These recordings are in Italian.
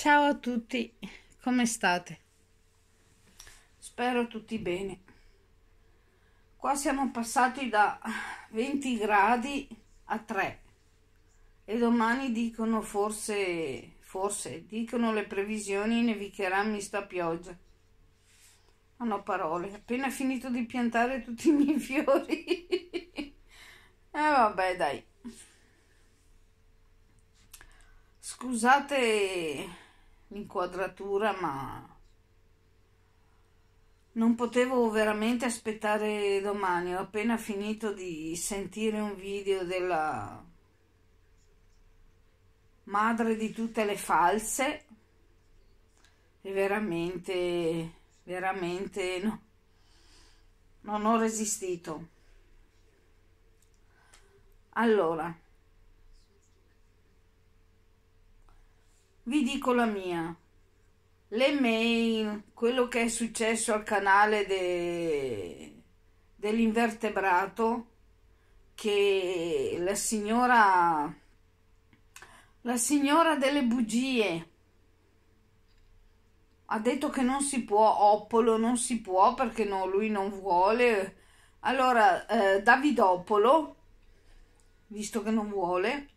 Ciao a tutti, come state? Spero tutti bene. Qua siamo passati da 20 gradi a 3 e domani dicono forse, forse, dicono le previsioni nevicherà mista pioggia. Non ho parole, appena finito di piantare tutti i miei fiori. e eh, vabbè dai. Scusate l'inquadratura, ma non potevo veramente aspettare domani. Ho appena finito di sentire un video della madre di tutte le false e veramente, veramente no. non ho resistito. Allora. Vi dico la mia. Le mail, quello che è successo al canale de... dell'invertebrato, che la signora, la signora delle bugie ha detto che non si può, Oppolo non si può perché no, lui non vuole. Allora, eh, Davidopolo, visto che non vuole,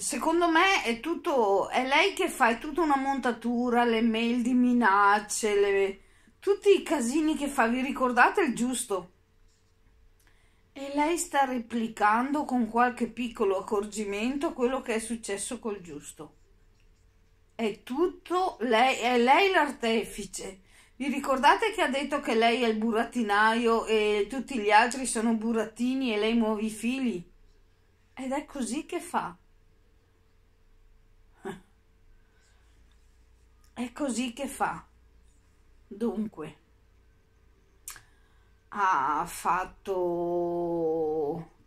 secondo me è tutto, è lei che fa è tutta una montatura, le mail di minacce, le, tutti i casini che fa, vi ricordate il giusto? E lei sta replicando con qualche piccolo accorgimento quello che è successo col giusto. È tutto lei, è lei l'artefice. Vi ricordate che ha detto che lei è il burattinaio e tutti gli altri sono burattini e lei muove i fili? Ed è così che fa. è così che fa. Dunque, ha fatto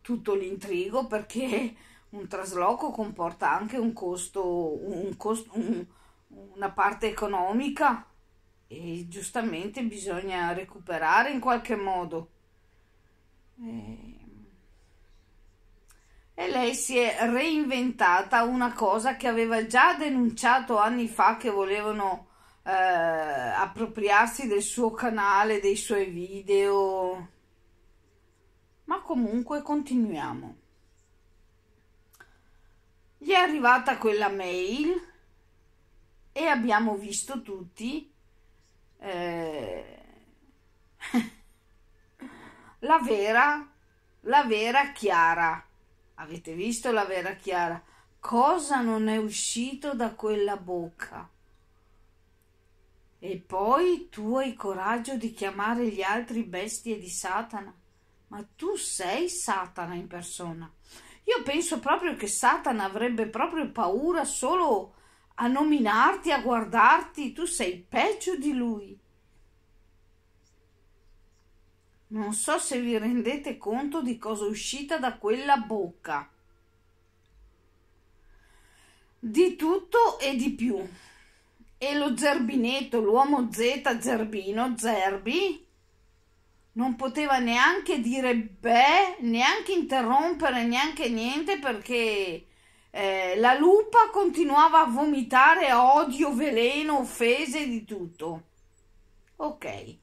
tutto l'intrigo perché un trasloco comporta anche un costo, un costo un, una parte economica e giustamente bisogna recuperare in qualche modo. E eh, e lei si è reinventata una cosa che aveva già denunciato anni fa che volevano eh, appropriarsi del suo canale, dei suoi video. Ma comunque continuiamo. Gli è arrivata quella mail e abbiamo visto tutti eh, la vera, la vera Chiara Avete visto la vera Chiara? Cosa non è uscito da quella bocca? E poi tu hai coraggio di chiamare gli altri bestie di Satana? Ma tu sei Satana in persona. Io penso proprio che Satana avrebbe proprio paura solo a nominarti, a guardarti. Tu sei peggio di lui. Non so se vi rendete conto di cosa è uscita da quella bocca. Di tutto e di più. E lo zerbinetto, l'uomo Z, zerbino, zerbi, non poteva neanche dire beh, neanche interrompere, neanche niente perché eh, la lupa continuava a vomitare odio, veleno, offese di tutto. Ok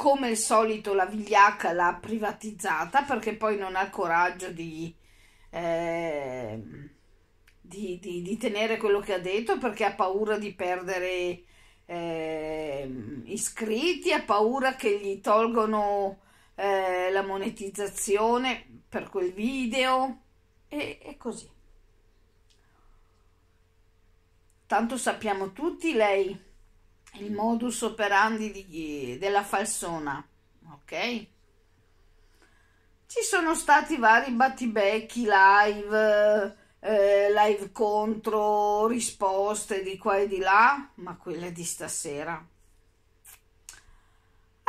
come al solito la vigliacca l'ha privatizzata perché poi non ha il coraggio di, eh, di, di, di tenere quello che ha detto perché ha paura di perdere eh, iscritti, ha paura che gli tolgono eh, la monetizzazione per quel video e, e così. Tanto sappiamo tutti lei il modus operandi di, della falsona, ok? Ci sono stati vari battibecchi live, eh, live contro, risposte di qua e di là, ma quella di stasera.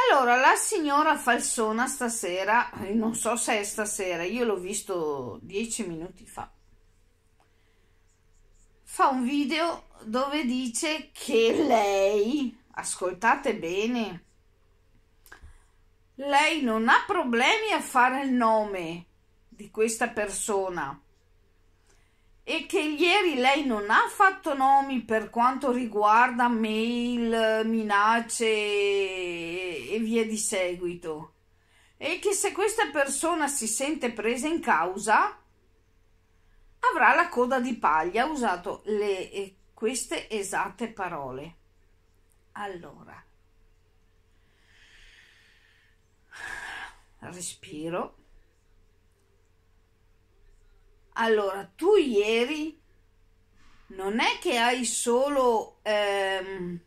Allora, la signora Falsona stasera, eh, non so se è stasera, io l'ho visto dieci minuti fa, fa un video dove dice che lei, ascoltate bene, lei non ha problemi a fare il nome di questa persona e che ieri lei non ha fatto nomi per quanto riguarda mail, minacce e via di seguito e che se questa persona si sente presa in causa avrà la coda di paglia, ha usato le eh, queste esatte parole. Allora, respiro. Allora, tu ieri non è che hai solo ehm,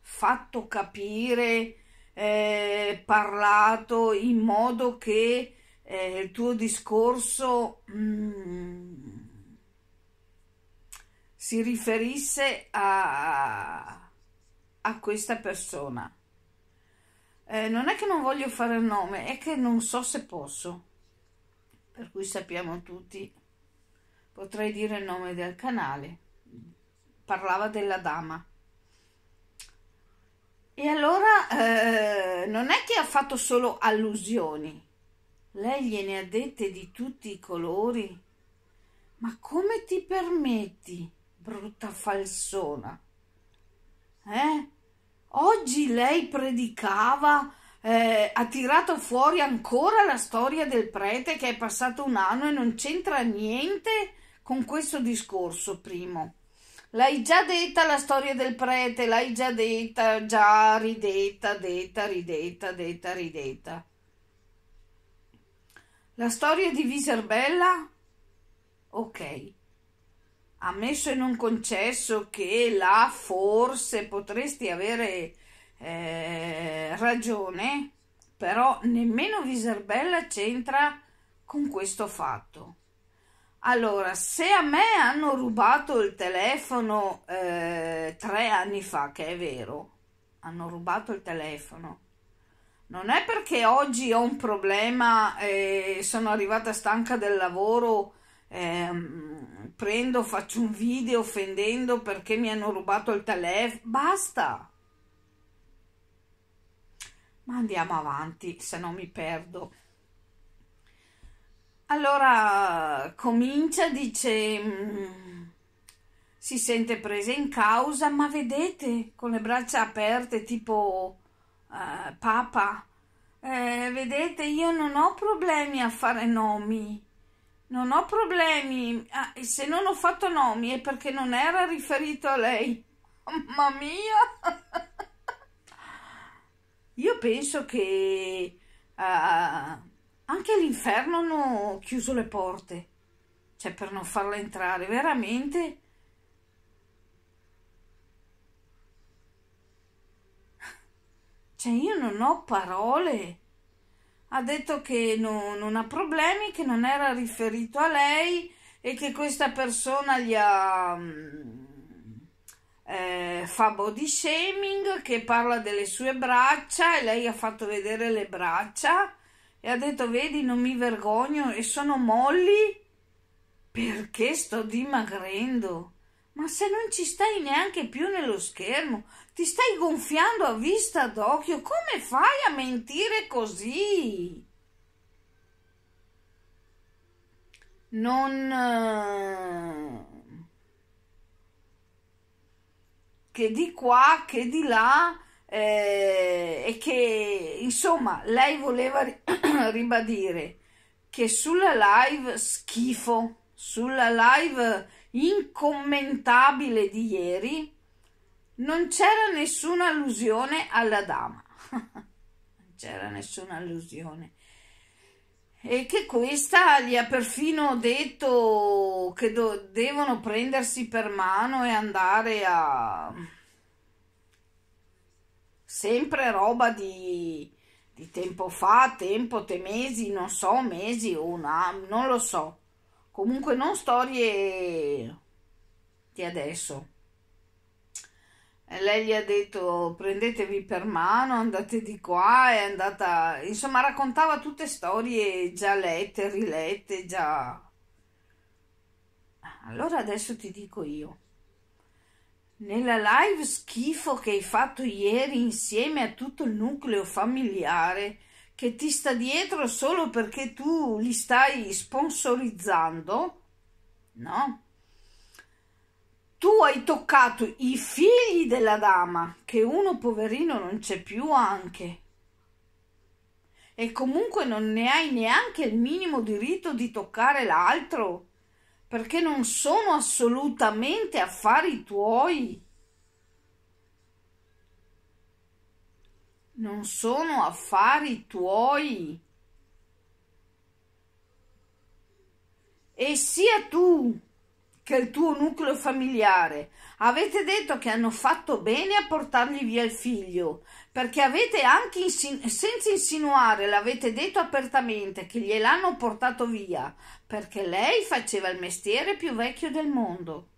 fatto capire, eh, parlato in modo che eh, il tuo discorso... Mm, si riferisse a, a questa persona. Eh, non è che non voglio fare il nome, è che non so se posso. Per cui sappiamo tutti, potrei dire il nome del canale. Parlava della dama. E allora eh, non è che ha fatto solo allusioni, lei gliene ha dette di tutti i colori. Ma come ti permetti? brutta falsona. Eh? Oggi lei predicava, eh, ha tirato fuori ancora la storia del prete che è passato un anno e non c'entra niente con questo discorso, primo. L'hai già detta la storia del prete, l'hai già detta, già ridetta, detta, ridetta, detta, ridetta. La storia di Viserbella? Ok ammesso e non concesso che là forse potresti avere eh, ragione, però nemmeno Viserbella c'entra con questo fatto. Allora, se a me hanno rubato il telefono eh, tre anni fa, che è vero, hanno rubato il telefono, non è perché oggi ho un problema e eh, sono arrivata stanca del lavoro, eh, prendo, faccio un video offendendo perché mi hanno rubato il telefono, basta. Ma andiamo avanti, se no mi perdo. Allora comincia, dice, mm, si sente presa in causa, ma vedete, con le braccia aperte, tipo eh, papa, eh, vedete, io non ho problemi a fare nomi. Non ho problemi. Ah, se non ho fatto nomi è perché non era riferito a lei. Mamma mia! Io penso che uh, anche all'inferno hanno chiuso le porte, cioè per non farla entrare, veramente. Cioè io non ho parole ha detto che no, non ha problemi, che non era riferito a lei e che questa persona gli ha... Mm, eh, fa body shaming che parla delle sue braccia e lei ha fatto vedere le braccia e ha detto vedi non mi vergogno e sono molli perché sto dimagrendo ma se non ci stai neanche più nello schermo ti stai gonfiando a vista d'occhio. Come fai a mentire così? Non... Eh, che di qua, che di là, eh, e che insomma lei voleva ribadire che sulla live schifo, sulla live incommentabile di ieri, non c'era nessuna allusione alla dama, non c'era nessuna allusione. E che questa gli ha perfino detto che do- devono prendersi per mano e andare a... Sempre roba di, di tempo fa, tempo, te mesi, non so, mesi o un anno, non lo so. Comunque non storie di adesso lei gli ha detto prendetevi per mano, andate di qua, è andata, insomma raccontava tutte storie già lette, rilette, già... Allora adesso ti dico io, nella live schifo che hai fatto ieri insieme a tutto il nucleo familiare che ti sta dietro solo perché tu li stai sponsorizzando, no? tu hai toccato i figli della dama, che uno poverino non c'è più anche, e comunque non ne hai neanche il minimo diritto di toccare l'altro, perché non sono assolutamente affari tuoi. Non sono affari tuoi. E sia tu che il tuo nucleo familiare. Avete detto che hanno fatto bene a portargli via il figlio, perché avete anche insin- senza insinuare l'avete detto apertamente che gliel'hanno portato via, perché lei faceva il mestiere più vecchio del mondo.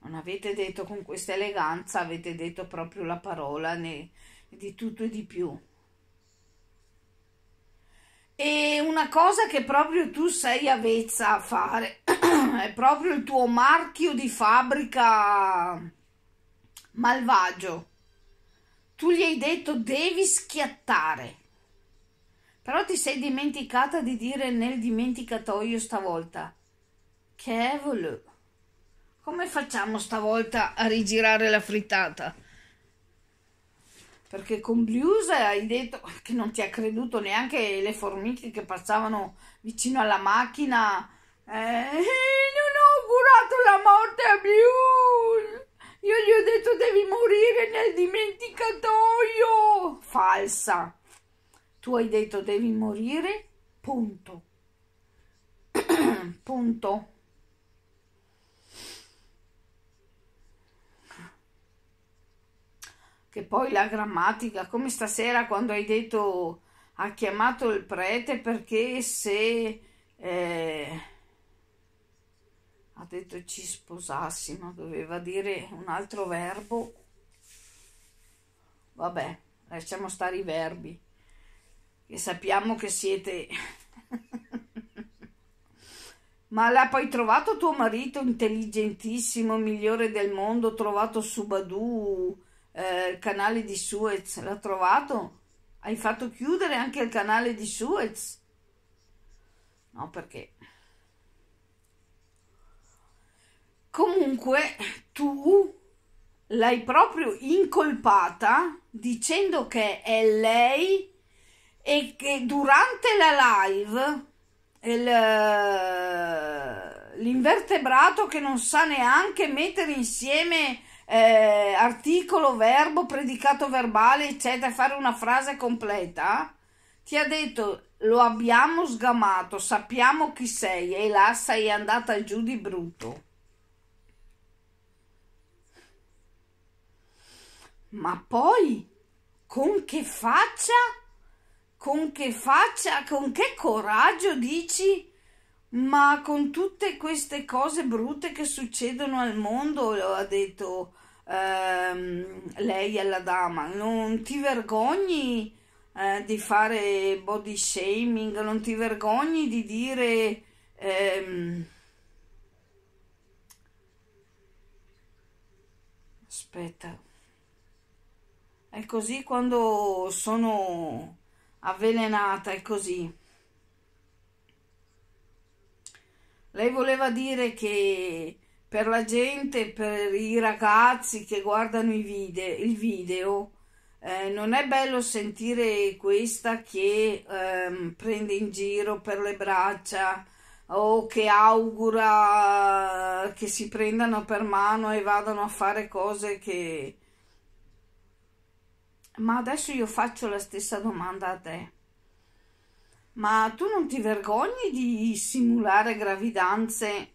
Non avete detto con questa eleganza, avete detto proprio la parola né, di tutto e di più. E una cosa che proprio tu sei avvezza a fare è proprio il tuo marchio di fabbrica malvagio. Tu gli hai detto devi schiattare. Però ti sei dimenticata di dire nel dimenticatoio stavolta. Che volo. Come facciamo stavolta a rigirare la frittata? perché con Blues hai detto che non ti ha creduto neanche le formiche che passavano vicino alla macchina. Eh, non ho augurato la morte a Blues. Io gli ho detto devi morire nel dimenticatoio. Falsa. Tu hai detto devi morire. Punto. punto. che poi la grammatica, come stasera quando hai detto ha chiamato il prete perché se eh, ha detto ci sposassimo, doveva dire un altro verbo. Vabbè, lasciamo stare i verbi, che sappiamo che siete... Ma l'ha poi trovato tuo marito intelligentissimo, migliore del mondo, trovato su Badu, eh, il canale di Suez, l'ha trovato? Hai fatto chiudere anche il canale di Suez? No, perché... Comunque tu l'hai proprio incolpata dicendo che è lei e che durante la live il, eh, l'invertebrato che non sa neanche mettere insieme eh, articolo, verbo, predicato verbale, eccetera, fare una frase completa, ti ha detto lo abbiamo sgamato, sappiamo chi sei e là sei andata giù di brutto. Ma poi con che faccia? Con che faccia? Con che coraggio dici? Ma con tutte queste cose brutte che succedono al mondo, ha detto, ehm, lei è la dama, non ti vergogni eh, di fare body shaming, non ti vergogni di dire... Ehm... Aspetta, è così quando sono avvelenata, è così. Lei voleva dire che per la gente, per i ragazzi che guardano video, il video, eh, non è bello sentire questa che ehm, prende in giro per le braccia o che augura che si prendano per mano e vadano a fare cose che... Ma adesso io faccio la stessa domanda a te. Ma tu non ti vergogni di simulare gravidanze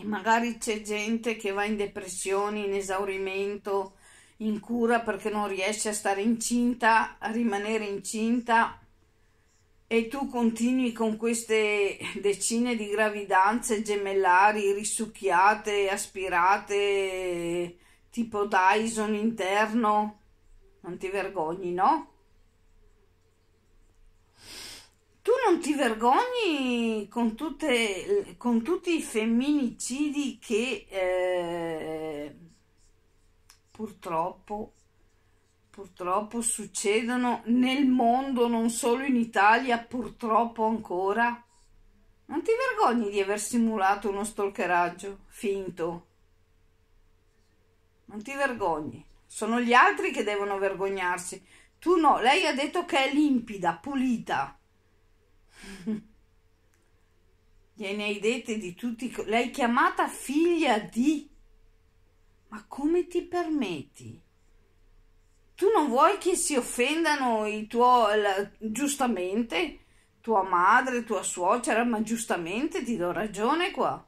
e magari c'è gente che va in depressione, in esaurimento, in cura perché non riesce a stare incinta, a rimanere incinta e tu continui con queste decine di gravidanze gemellari risucchiate, aspirate tipo Dyson interno, non ti vergogni, no? Tu non ti vergogni con, tutte, con tutti i femminicidi che eh, purtroppo, purtroppo succedono nel mondo, non solo in Italia, purtroppo ancora? Non ti vergogni di aver simulato uno stalkeraggio finto? Non ti vergogni. Sono gli altri che devono vergognarsi. Tu no, lei ha detto che è limpida, pulita. Gliene hai dette di tutti. L'hai chiamata figlia di. Ma come ti permetti? Tu non vuoi che si offendano i tuoi. La, giustamente? Tua madre, tua suocera, ma giustamente ti do ragione qua.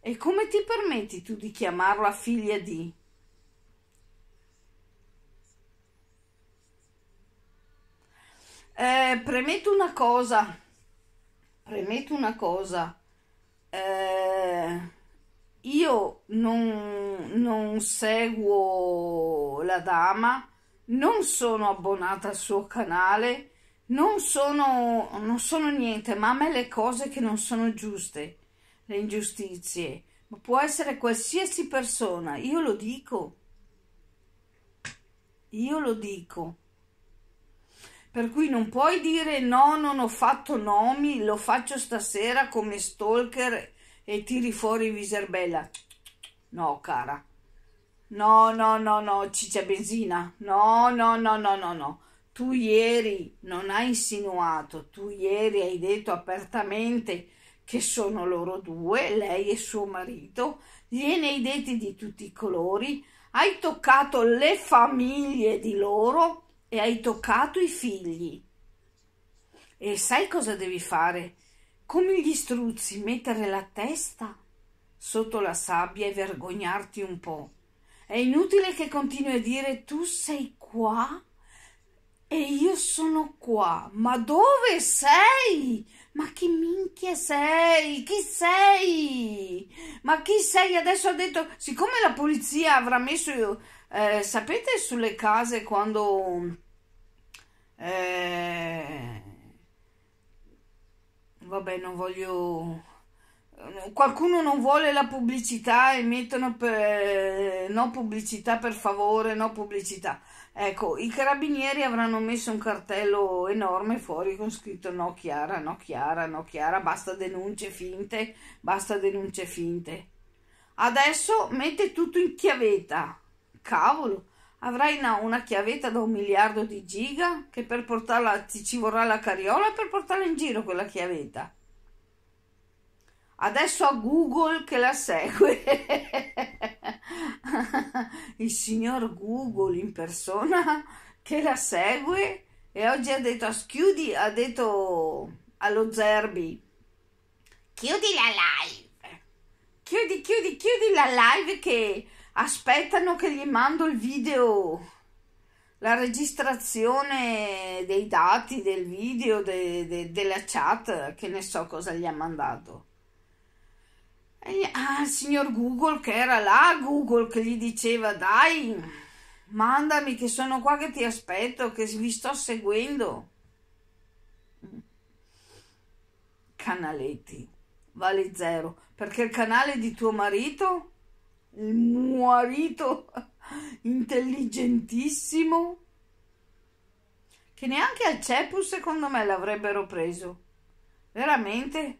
E come ti permetti tu di chiamarla figlia di? Eh, premetto una cosa premetto una cosa, eh, io non, non seguo la dama, non sono abbonata al suo canale, non sono, non sono niente, ma a me le cose che non sono giuste, le ingiustizie, ma può essere qualsiasi persona, io lo dico, io lo dico. Per cui non puoi dire no, non ho fatto nomi, lo faccio stasera come stalker e tiri fuori Viserbella. No, cara. No, no, no, no, ciccia benzina. No, no, no, no, no, no. Tu ieri non hai insinuato, tu ieri hai detto apertamente che sono loro due, lei e suo marito, gliene hai detti di tutti i colori, hai toccato le famiglie di loro e hai toccato i figli. E sai cosa devi fare? Come gli struzzi, mettere la testa sotto la sabbia e vergognarti un po'. È inutile che continui a dire tu sei qua e io sono qua. Ma dove sei? Ma chi minchia sei? Chi sei? Ma chi sei? Adesso ha detto, siccome la polizia avrà messo io eh, sapete sulle case quando... Eh, vabbè, non voglio... Qualcuno non vuole la pubblicità e mettono per, no pubblicità per favore, no pubblicità. Ecco, i carabinieri avranno messo un cartello enorme fuori con scritto no Chiara, no Chiara, no Chiara, basta denunce finte, basta denunce finte. Adesso mette tutto in chiavetta Cavolo! Avrai una, una, chiavetta da un miliardo di giga che per portarla ti ci vorrà la carriola per portarla in giro quella chiavetta. Adesso a Google che la segue. Il signor Google in persona che la segue e oggi ha detto a Schiudi, ha detto allo Zerbi, chiudi la live. Chiudi, chiudi, chiudi la live che aspettano che gli mando il video, la registrazione dei dati, del video, de, de, della chat, che ne so cosa gli ha mandato. E, ah, il signor Google che era là, Google che gli diceva dai, mandami che sono qua che ti aspetto, che vi sto seguendo. Canaletti, vale zero, perché il canale di tuo marito il marito intelligentissimo, che neanche al CEPU secondo me l'avrebbero preso. Veramente?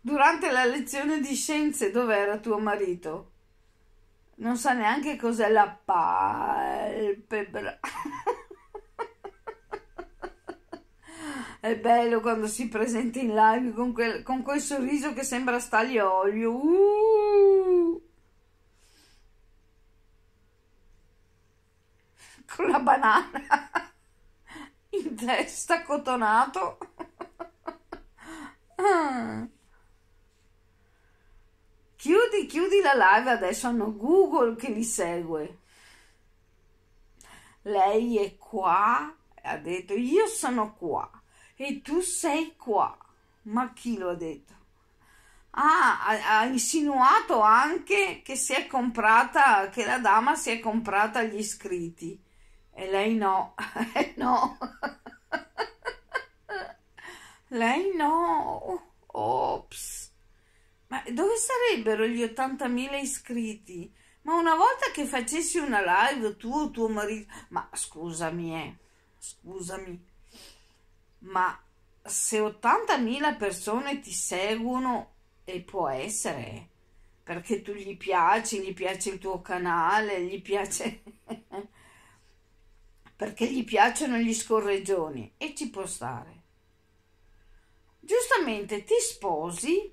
Durante la lezione di scienze, dov'era tuo marito? Non sa neanche cos'è la palpebra. È bello quando si presenta in live con quel, con quel sorriso che sembra stagli olio. Uh! Con la banana in testa, cotonato. Chiudi, chiudi la live, adesso hanno Google che li segue. Lei è qua, ha detto io sono qua e tu sei qua. Ma chi lo ha detto? Ah, ha, ha insinuato anche che si è comprata, che la dama si è comprata gli iscritti. E lei no, eh, no. lei no. Ops. Ma dove sarebbero gli 80.000 iscritti? Ma una volta che facessi una live tu o tuo marito... Ma scusami, eh, scusami ma se 80.000 persone ti seguono, e può essere, perché tu gli piaci, gli piace il tuo canale, gli piace... perché gli piacciono gli scorreggioni e ci può stare. Giustamente ti sposi,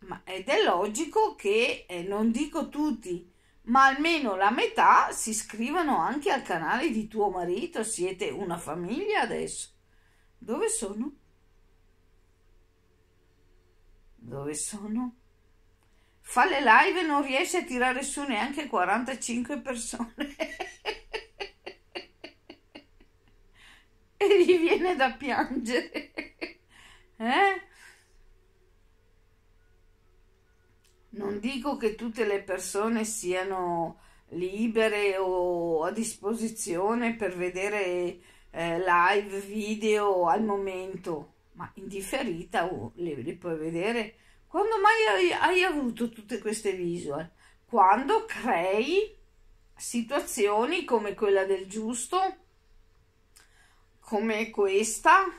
ma ed è logico che, eh, non dico tutti, ma almeno la metà si iscrivano anche al canale di tuo marito, siete una famiglia adesso. Dove sono? Dove sono? Fa le live e non riesce a tirare su neanche 45 persone. e gli viene da piangere. Eh? Non dico che tutte le persone siano libere o a disposizione per vedere eh, live, video al momento, ma in differita oh, le, le, puoi vedere. Quando mai hai, hai avuto tutte queste visual? Quando crei situazioni come quella del giusto, come questa,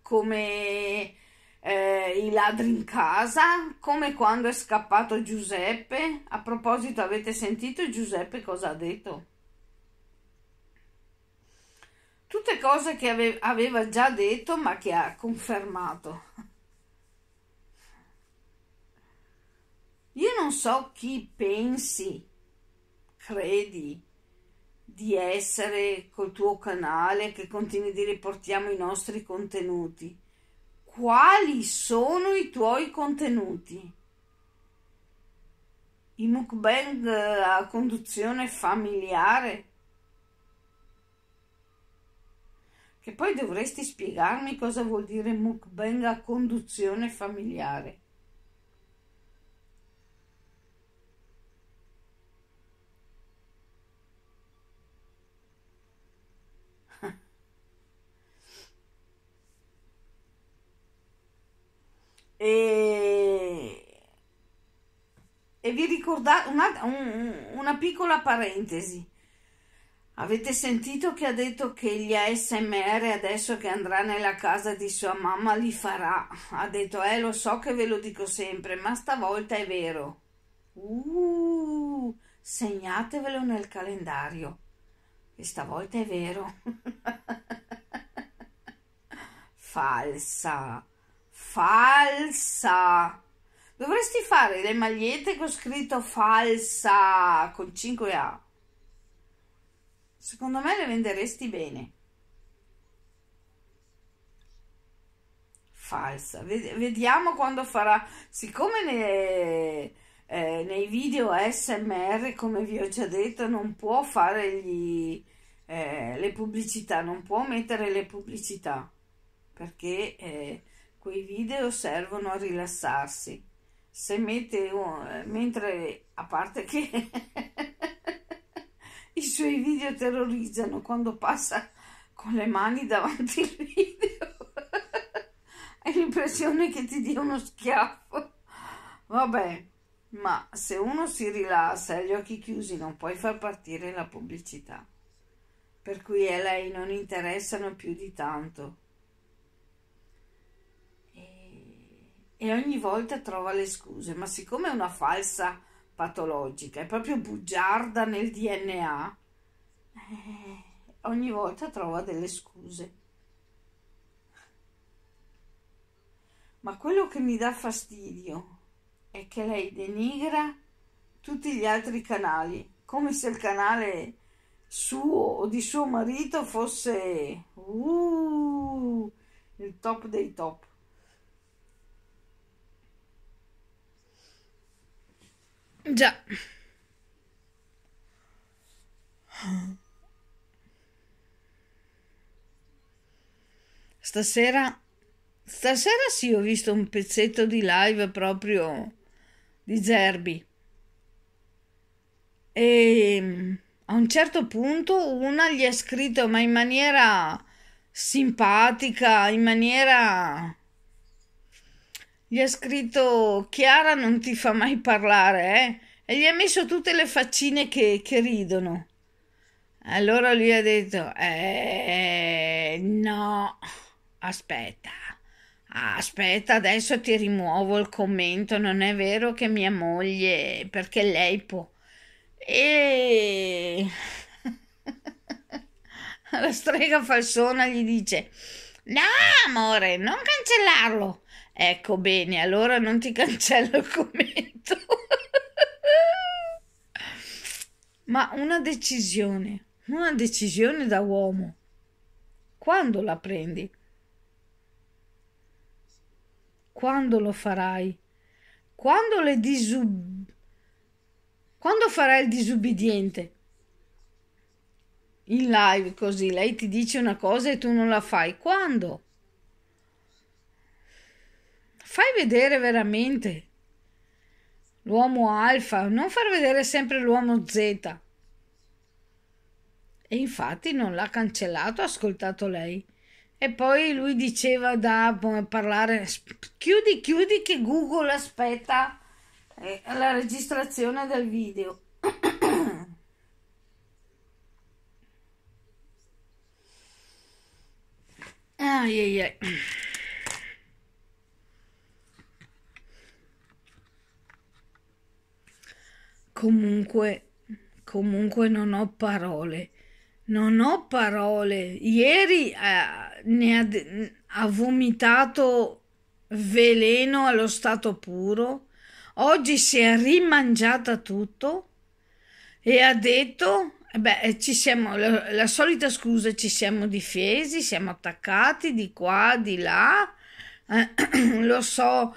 come eh, i ladri in casa, come quando è scappato Giuseppe. A proposito, avete sentito Giuseppe cosa ha detto? Tutte cose che aveva già detto ma che ha confermato. Io non so chi pensi, credi, di essere col tuo canale che continui di riportiamo i nostri contenuti. Quali sono i tuoi contenuti? I mukbang eh, a conduzione familiare? che poi dovresti spiegarmi cosa vuol dire mukbang a conduzione familiare. E, e vi ricordate una, un, una piccola parentesi. Avete sentito che ha detto che gli ASMR adesso che andrà nella casa di sua mamma li farà? Ha detto, eh, lo so che ve lo dico sempre, ma stavolta è vero. Uh, segnatevelo nel calendario. E stavolta è vero. falsa, falsa. Dovresti fare le magliette con scritto falsa con 5A. Secondo me le venderesti bene. Falsa. Vediamo quando farà. Siccome ne, eh, nei video SMR, come vi ho già detto, non può fare gli, eh, le pubblicità, non può mettere le pubblicità perché eh, quei video servono a rilassarsi. Se mette, uh, mentre a parte che I suoi video terrorizzano quando passa con le mani davanti al video. Hai l'impressione che ti dia uno schiaffo. Vabbè, ma se uno si rilassa e gli occhi chiusi non puoi far partire la pubblicità. Per cui a lei non interessano più di tanto. E, e ogni volta trova le scuse, ma siccome è una falsa patologica, è proprio bugiarda nel DNA. Eh, ogni volta trova delle scuse. Ma quello che mi dà fastidio è che lei denigra tutti gli altri canali, come se il canale suo o di suo marito fosse uh, il top dei top. Già. Stasera, stasera sì, ho visto un pezzetto di live proprio di Zerbi. E mm, a un certo punto una gli ha scritto, ma in maniera simpatica, in maniera gli ha scritto Chiara non ti fa mai parlare, eh? E gli ha messo tutte le faccine che, che ridono. Allora lui ha detto, eh, no, aspetta, aspetta, adesso ti rimuovo il commento, non è vero che mia moglie, perché lei può. E la strega falsona gli dice, no amore, non cancellarlo, Ecco, bene, allora non ti cancello il commento. Ma una decisione, una decisione da uomo, quando la prendi? Quando lo farai? Quando le disub... Quando farai il disubbidiente? In live così, lei ti dice una cosa e tu non la fai. Quando? Fai vedere veramente l'uomo alfa, non far vedere sempre l'uomo zeta. E infatti non l'ha cancellato, ha ascoltato lei. E poi lui diceva da parlare, chiudi, chiudi che Google aspetta eh, la registrazione del video. ai ai ai. Comunque, comunque non ho parole. Non ho parole. Ieri eh, ne ha, ha vomitato veleno allo stato puro. Oggi si è rimangiata tutto e ha detto eh, Beh, eh, ci siamo, la, la, solita scusa, ci siamo difesi, siamo attaccati di qua, di là. Eh, lo so,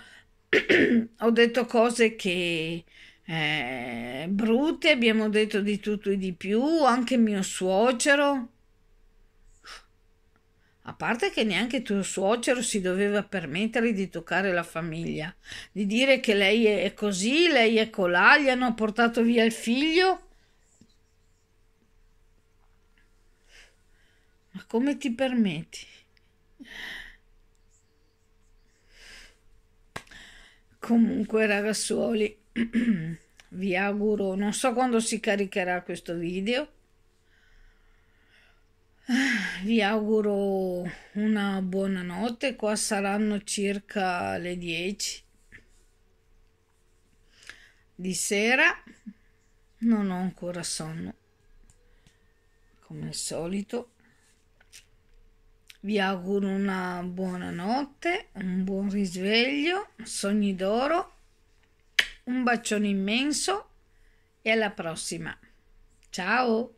ho detto cose che eh, brutte, abbiamo detto di tutto e di più, anche mio suocero. A parte che neanche tuo suocero si doveva permettere di toccare la famiglia, di dire che lei è così, lei è colà, gli hanno portato via il figlio. Ma come ti permetti? Comunque, ragazzuoli. vi auguro, non so quando si caricherà questo video, vi auguro una buona notte, qua saranno circa le 10 di sera, non ho ancora sonno, come al solito. Vi auguro una buona notte, un buon risveglio, sogni d'oro un bacione immenso e alla prossima. Ciao!